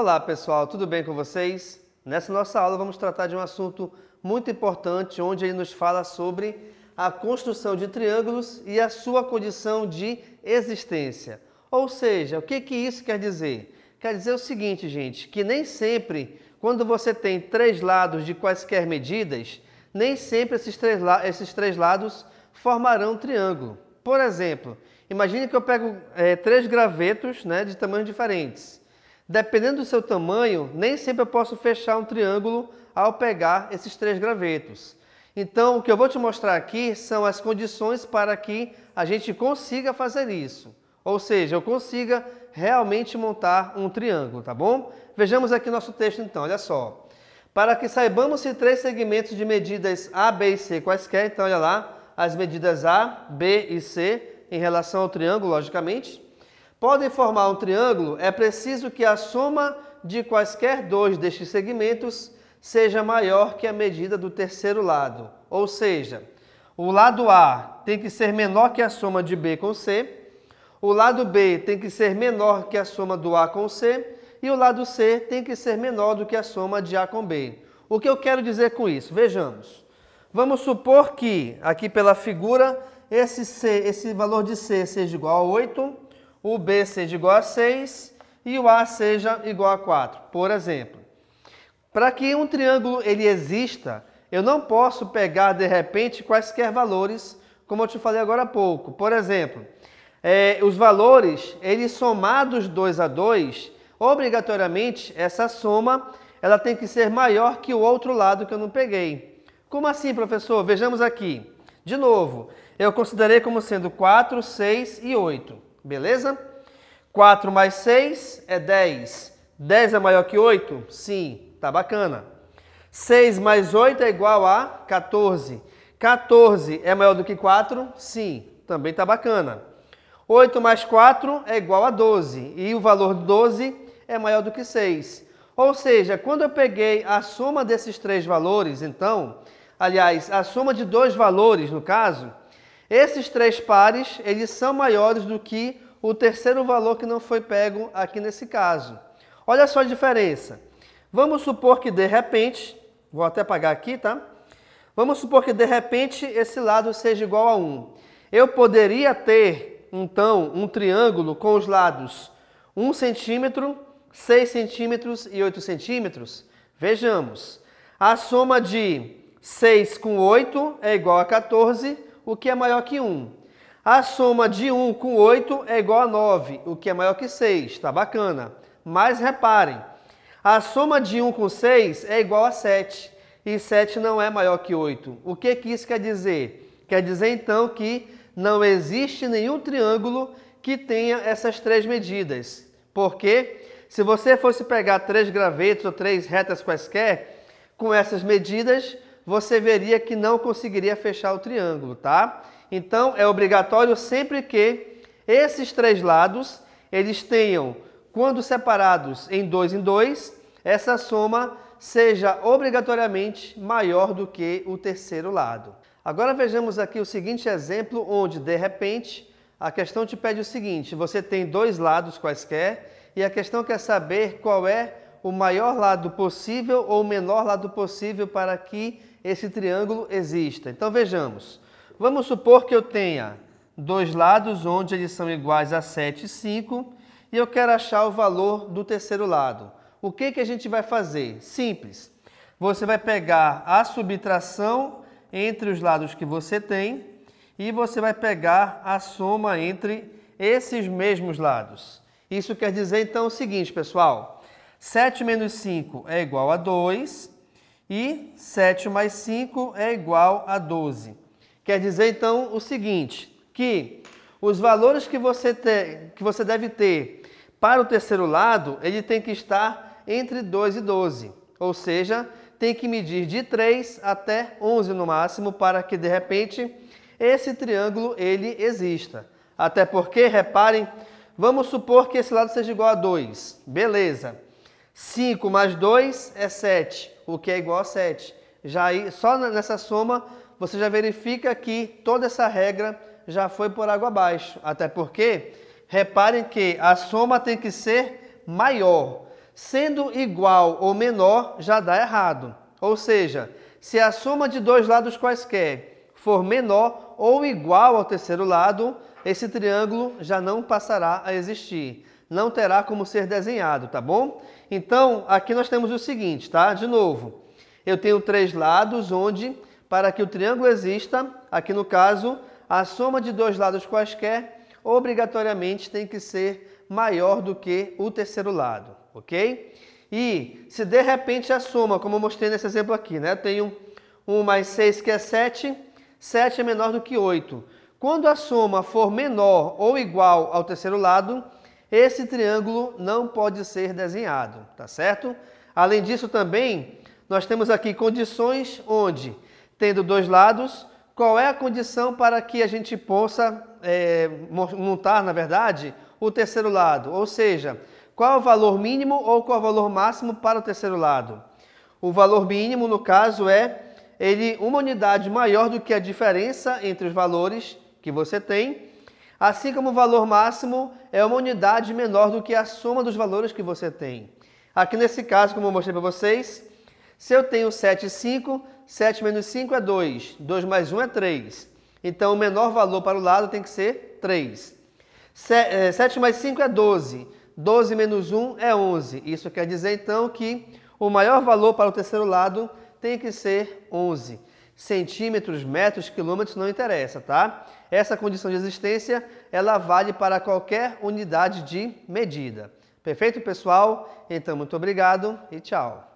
Olá pessoal, tudo bem com vocês? Nessa nossa aula vamos tratar de um assunto muito importante onde ele nos fala sobre a construção de triângulos e a sua condição de existência. Ou seja, o que, que isso quer dizer? Quer dizer o seguinte, gente, que nem sempre quando você tem três lados de quaisquer medidas, nem sempre esses três, esses três lados formarão um triângulo. Por exemplo, imagine que eu pego é, três gravetos né, de tamanhos diferentes. Dependendo do seu tamanho, nem sempre eu posso fechar um triângulo ao pegar esses três gravetos. Então, o que eu vou te mostrar aqui são as condições para que a gente consiga fazer isso. Ou seja, eu consiga realmente montar um triângulo, tá bom? Vejamos aqui nosso texto então, olha só. Para que saibamos se três segmentos de medidas A, B e C quaisquer, então olha lá, as medidas A, B e C em relação ao triângulo, logicamente, podem formar um triângulo, é preciso que a soma de quaisquer dois destes segmentos seja maior que a medida do terceiro lado. Ou seja, o lado A tem que ser menor que a soma de B com C, o lado B tem que ser menor que a soma do A com C e o lado C tem que ser menor do que a soma de A com B. O que eu quero dizer com isso? Vejamos. Vamos supor que, aqui pela figura, esse, C, esse valor de C seja igual a 8 o B seja igual a 6 e o A seja igual a 4, por exemplo. Para que um triângulo ele exista, eu não posso pegar de repente quaisquer valores, como eu te falei agora há pouco. Por exemplo, é, os valores, eles somados 2 a 2, obrigatoriamente essa soma ela tem que ser maior que o outro lado que eu não peguei. Como assim, professor? Vejamos aqui. De novo, eu considerei como sendo 4, 6 e 8. Beleza? 4 mais 6 é 10. 10 é maior que 8? Sim, tá bacana. 6 mais 8 é igual a 14. 14 é maior do que 4? Sim, também tá bacana. 8 mais 4 é igual a 12. E o valor 12 é maior do que 6. Ou seja, quando eu peguei a soma desses três valores, então, aliás, a soma de dois valores, no caso, esses três pares, eles são maiores do que o terceiro valor que não foi pego aqui nesse caso. Olha só a diferença. Vamos supor que de repente, vou até apagar aqui, tá? Vamos supor que de repente esse lado seja igual a 1. Eu poderia ter, então, um triângulo com os lados 1 centímetro, 6 centímetros e 8 centímetros? Vejamos. A soma de 6 com 8 é igual a 14 centímetros o que é maior que 1. A soma de 1 com 8 é igual a 9, o que é maior que 6, Está bacana. Mas reparem, a soma de 1 com 6 é igual a 7, e 7 não é maior que 8. O que, que isso quer dizer? Quer dizer, então, que não existe nenhum triângulo que tenha essas três medidas. Porque se você fosse pegar três gravetos ou três retas quaisquer, com essas medidas, você veria que não conseguiria fechar o triângulo, tá? Então, é obrigatório sempre que esses três lados, eles tenham, quando separados em dois em dois, essa soma seja obrigatoriamente maior do que o terceiro lado. Agora vejamos aqui o seguinte exemplo onde, de repente, a questão te pede o seguinte, você tem dois lados quaisquer e a questão quer saber qual é o maior lado possível ou o menor lado possível para que esse triângulo exista. Então vejamos, vamos supor que eu tenha dois lados onde eles são iguais a 7 e 5 e eu quero achar o valor do terceiro lado. O que, que a gente vai fazer? Simples, você vai pegar a subtração entre os lados que você tem e você vai pegar a soma entre esses mesmos lados. Isso quer dizer então o seguinte, pessoal, 7 menos 5 é igual a 2 e 7 mais 5 é igual a 12. Quer dizer, então, o seguinte, que os valores que você, te, que você deve ter para o terceiro lado, ele tem que estar entre 2 e 12, ou seja, tem que medir de 3 até 11 no máximo para que, de repente, esse triângulo ele exista. Até porque, reparem, vamos supor que esse lado seja igual a 2. Beleza. 5 mais 2 é 7, o que é igual a 7. Já aí, só nessa soma você já verifica que toda essa regra já foi por água abaixo. Até porque, reparem que a soma tem que ser maior. Sendo igual ou menor, já dá errado. Ou seja, se a soma de dois lados quaisquer for menor ou igual ao terceiro lado, esse triângulo já não passará a existir não terá como ser desenhado, tá bom? Então, aqui nós temos o seguinte, tá? De novo, eu tenho três lados onde, para que o triângulo exista, aqui no caso, a soma de dois lados quaisquer, obrigatoriamente tem que ser maior do que o terceiro lado, ok? E se de repente a soma, como eu mostrei nesse exemplo aqui, né? Eu tenho 1 mais 6 que é 7, 7 é menor do que 8. Quando a soma for menor ou igual ao terceiro lado, esse triângulo não pode ser desenhado, tá certo? Além disso também, nós temos aqui condições onde, tendo dois lados, qual é a condição para que a gente possa é, montar, na verdade, o terceiro lado? Ou seja, qual é o valor mínimo ou qual é o valor máximo para o terceiro lado? O valor mínimo, no caso, é ele uma unidade maior do que a diferença entre os valores que você tem, assim como o valor máximo é uma unidade menor do que a soma dos valores que você tem. Aqui nesse caso, como eu mostrei para vocês, se eu tenho 7, 5, 7 menos 5 é 2, 2 mais 1 é 3. Então, o menor valor para o lado tem que ser 3. 7 é, mais 5 é 12, 12 menos 1 é 11. Isso quer dizer, então, que o maior valor para o terceiro lado tem que ser 11. Centímetros, metros, quilômetros não interessa, tá? Essa condição de existência, ela vale para qualquer unidade de medida. Perfeito, pessoal? Então, muito obrigado e tchau.